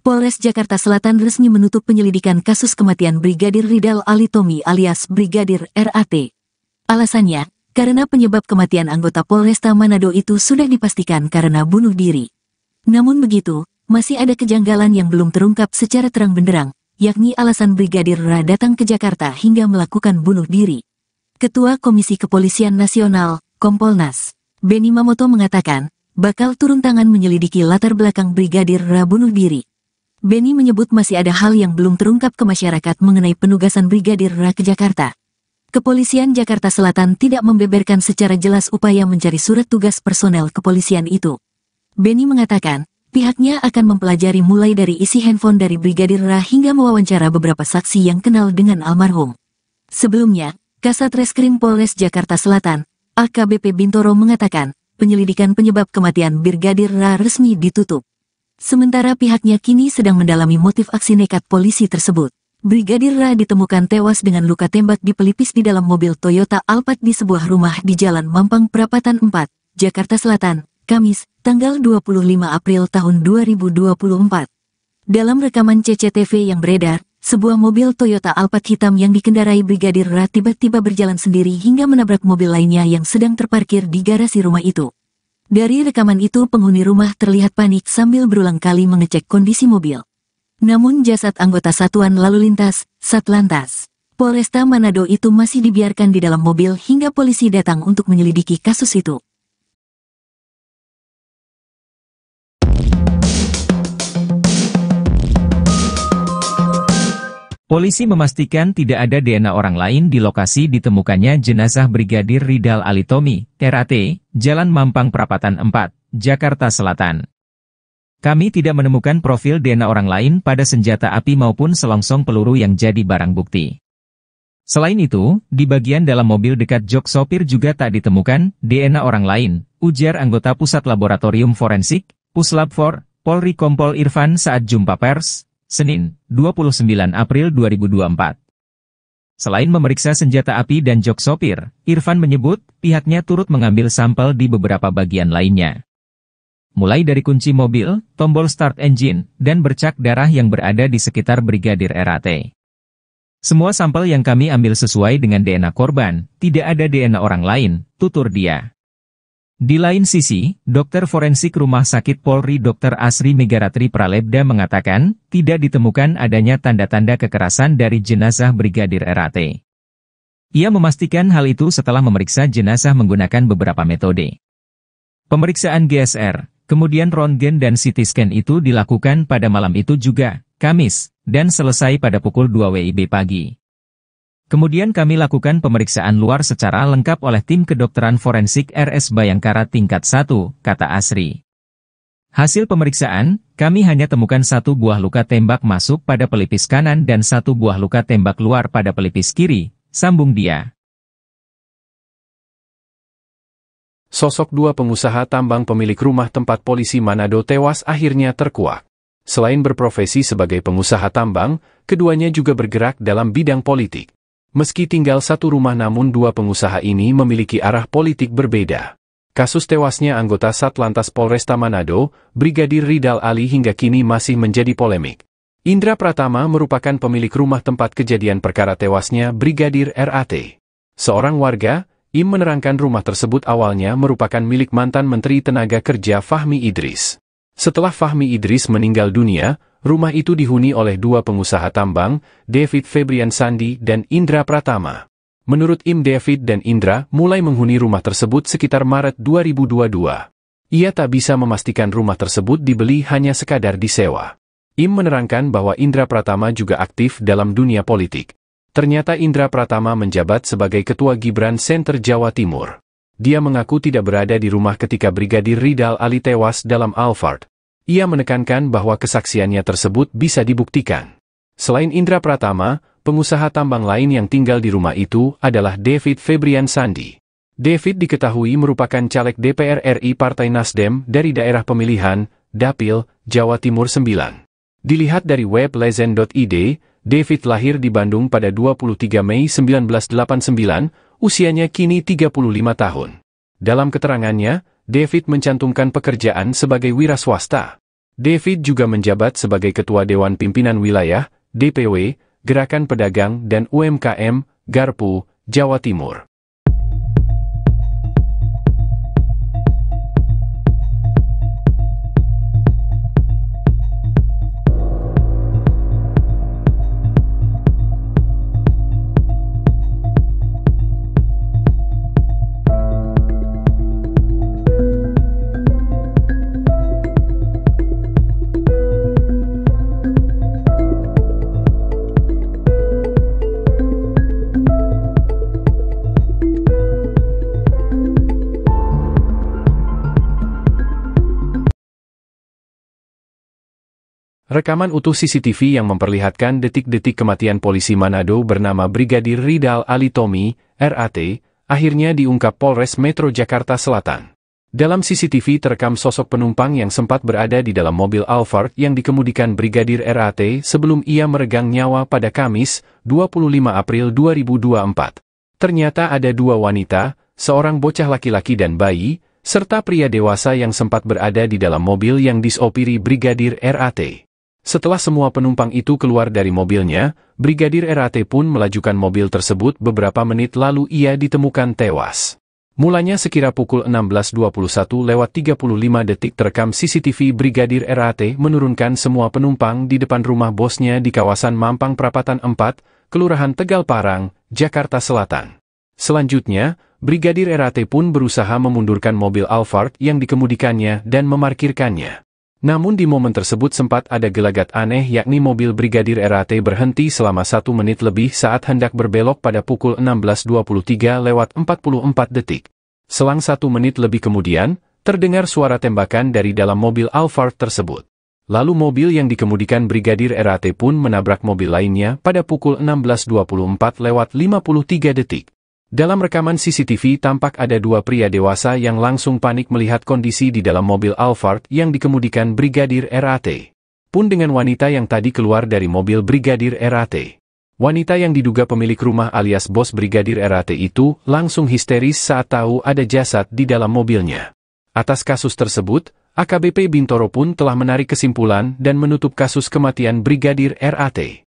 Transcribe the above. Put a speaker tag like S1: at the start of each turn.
S1: Polres Jakarta Selatan resmi menutup penyelidikan kasus kematian Brigadir Ridal Alitomi alias Brigadir RAT. Alasannya, karena penyebab kematian anggota Polresta Manado itu sudah dipastikan karena bunuh diri. Namun begitu, masih ada kejanggalan yang belum terungkap secara terang benderang, yakni alasan Brigadir Ra datang ke Jakarta hingga melakukan bunuh diri. Ketua Komisi Kepolisian Nasional, Kompolnas, Beni Mamoto mengatakan, bakal turun tangan menyelidiki latar belakang Brigadir Ra bunuh diri. Benny menyebut masih ada hal yang belum terungkap ke masyarakat mengenai penugasan Brigadir Ra ke Jakarta. Kepolisian Jakarta Selatan tidak membeberkan secara jelas upaya mencari surat tugas personel kepolisian itu. Benny mengatakan, pihaknya akan mempelajari mulai dari isi handphone dari Brigadir Ra hingga mewawancara beberapa saksi yang kenal dengan almarhum. Sebelumnya, Kasat Reskrim Polres Jakarta Selatan, AKBP Bintoro mengatakan, penyelidikan penyebab kematian Brigadir Ra resmi ditutup. Sementara pihaknya kini sedang mendalami motif aksi nekat polisi tersebut. Brigadir Ra ditemukan tewas dengan luka tembak di pelipis di dalam mobil Toyota Alphard di sebuah rumah di Jalan Mampang Prapatan 4, Jakarta Selatan, Kamis, tanggal 25 April tahun 2024. Dalam rekaman CCTV yang beredar, sebuah mobil Toyota Alphard hitam yang dikendarai Brigadir Ra tiba-tiba berjalan sendiri hingga menabrak mobil lainnya yang sedang terparkir di garasi rumah itu. Dari rekaman itu penghuni rumah terlihat panik sambil berulang kali mengecek kondisi mobil. Namun jasad anggota Satuan Lalu Lintas, Satlantas, Polresta Manado itu masih dibiarkan di dalam mobil hingga polisi datang untuk menyelidiki kasus itu.
S2: Polisi memastikan tidak ada DNA orang lain di lokasi ditemukannya jenazah Brigadir Ridal Alitomi, RAT, Jalan Mampang Perapatan 4, Jakarta Selatan. Kami tidak menemukan profil DNA orang lain pada senjata api maupun selongsong peluru yang jadi barang bukti. Selain itu, di bagian dalam mobil dekat jok sopir juga tak ditemukan DNA orang lain, ujar anggota Pusat Laboratorium Forensik, Puslab 4, Polri Kompol Irfan saat jumpa pers, Senin, 29 April 2024. Selain memeriksa senjata api dan jok sopir, Irfan menyebut pihaknya turut mengambil sampel di beberapa bagian lainnya. Mulai dari kunci mobil, tombol start engine, dan bercak darah yang berada di sekitar Brigadir RAT. Semua sampel yang kami ambil sesuai dengan DNA korban, tidak ada DNA orang lain, tutur dia. Di lain sisi, dokter forensik Rumah Sakit Polri Dr. Asri Megaratri Pralebda mengatakan, tidak ditemukan adanya tanda-tanda kekerasan dari jenazah Brigadir RAT. Ia memastikan hal itu setelah memeriksa jenazah menggunakan beberapa metode. Pemeriksaan GSR, kemudian rontgen dan CT scan itu dilakukan pada malam itu juga, Kamis, dan selesai pada pukul 2 WIB pagi. Kemudian kami lakukan pemeriksaan luar secara lengkap oleh tim kedokteran forensik RS Bayangkara tingkat 1, kata Asri. Hasil pemeriksaan, kami hanya temukan satu buah luka tembak masuk pada pelipis kanan dan satu buah luka tembak luar
S3: pada pelipis kiri, sambung dia. Sosok dua pengusaha tambang pemilik rumah tempat polisi Manado tewas akhirnya terkuak. Selain berprofesi sebagai pengusaha tambang, keduanya juga bergerak dalam bidang politik. Meski tinggal satu rumah namun dua pengusaha ini memiliki arah politik berbeda. Kasus tewasnya anggota Satlantas Polresta Manado, Brigadir Ridal Ali hingga kini masih menjadi polemik. Indra Pratama merupakan pemilik rumah tempat kejadian perkara tewasnya Brigadir RAT. Seorang warga, Im menerangkan rumah tersebut awalnya merupakan milik mantan Menteri Tenaga Kerja Fahmi Idris. Setelah Fahmi Idris meninggal dunia, rumah itu dihuni oleh dua pengusaha tambang, David Febrian Sandi dan Indra Pratama. Menurut Im David dan Indra mulai menghuni rumah tersebut sekitar Maret 2022. Ia tak bisa memastikan rumah tersebut dibeli hanya sekadar disewa. Im menerangkan bahwa Indra Pratama juga aktif dalam dunia politik. Ternyata Indra Pratama menjabat sebagai Ketua Gibran Center Jawa Timur. Dia mengaku tidak berada di rumah ketika Brigadir Ridal Ali tewas dalam Alphard. Ia menekankan bahwa kesaksiannya tersebut bisa dibuktikan. Selain Indra Pratama, pengusaha tambang lain yang tinggal di rumah itu adalah David Febrian Sandi. David diketahui merupakan caleg DPR RI Partai Nasdem dari daerah pemilihan, Dapil, Jawa Timur 9. Dilihat dari web lezen.id, David lahir di Bandung pada 23 Mei 1989, usianya kini 35 tahun. Dalam keterangannya, David mencantumkan pekerjaan sebagai wira swasta. David juga menjabat sebagai Ketua Dewan Pimpinan Wilayah, DPW, Gerakan Pedagang dan UMKM, Garpu, Jawa Timur. Rekaman utuh CCTV yang memperlihatkan detik-detik kematian polisi Manado bernama Brigadir Ridal Ali Tommy, RAT, akhirnya diungkap Polres Metro Jakarta Selatan. Dalam CCTV terekam sosok penumpang yang sempat berada di dalam mobil Alphard yang dikemudikan Brigadir RAT sebelum ia meregang nyawa pada Kamis, 25 April 2024. Ternyata ada dua wanita, seorang bocah laki-laki dan bayi, serta pria dewasa yang sempat berada di dalam mobil yang disopiri Brigadir RAT. Setelah semua penumpang itu keluar dari mobilnya, Brigadir RAT pun melajukan mobil tersebut beberapa menit lalu ia ditemukan tewas. Mulanya sekira pukul 16.21 lewat 35 detik terekam CCTV Brigadir RAT menurunkan semua penumpang di depan rumah bosnya di kawasan Mampang Prapatan 4, Kelurahan Tegal Parang, Jakarta Selatan. Selanjutnya, Brigadir RAT pun berusaha memundurkan mobil Alphard yang dikemudikannya dan memarkirkannya. Namun di momen tersebut sempat ada gelagat aneh yakni mobil Brigadir RAT berhenti selama satu menit lebih saat hendak berbelok pada pukul 16.23 lewat 44 detik. Selang satu menit lebih kemudian, terdengar suara tembakan dari dalam mobil Alphard tersebut. Lalu mobil yang dikemudikan Brigadir RAT pun menabrak mobil lainnya pada pukul 16.24 lewat 53 detik. Dalam rekaman CCTV tampak ada dua pria dewasa yang langsung panik melihat kondisi di dalam mobil Alphard yang dikemudikan Brigadir RAT. Pun dengan wanita yang tadi keluar dari mobil Brigadir RAT. Wanita yang diduga pemilik rumah alias bos Brigadir RAT itu langsung histeris saat tahu ada jasad di dalam mobilnya. Atas kasus tersebut, AKBP Bintoro pun telah menarik kesimpulan dan menutup kasus kematian Brigadir RAT.